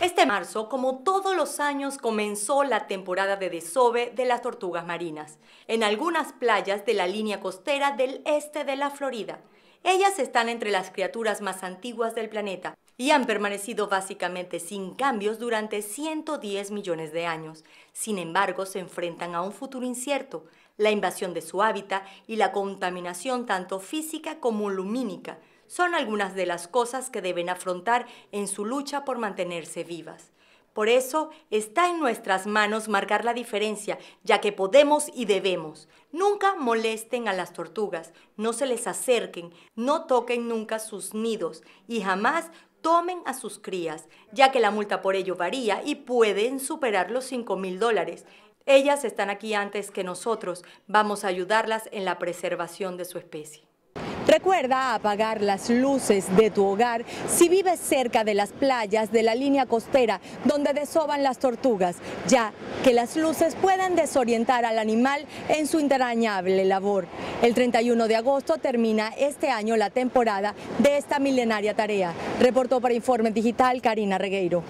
Este marzo, como todos los años, comenzó la temporada de desove de las tortugas marinas en algunas playas de la línea costera del este de la Florida. Ellas están entre las criaturas más antiguas del planeta y han permanecido básicamente sin cambios durante 110 millones de años. Sin embargo, se enfrentan a un futuro incierto, la invasión de su hábitat y la contaminación tanto física como lumínica, son algunas de las cosas que deben afrontar en su lucha por mantenerse vivas. Por eso está en nuestras manos marcar la diferencia, ya que podemos y debemos. Nunca molesten a las tortugas, no se les acerquen, no toquen nunca sus nidos y jamás tomen a sus crías, ya que la multa por ello varía y pueden superar los 5 mil dólares. Ellas están aquí antes que nosotros, vamos a ayudarlas en la preservación de su especie. Recuerda apagar las luces de tu hogar si vives cerca de las playas de la línea costera donde desoban las tortugas, ya que las luces pueden desorientar al animal en su entrañable labor. El 31 de agosto termina este año la temporada de esta milenaria tarea. Reportó para Informe Digital Karina Regueiro.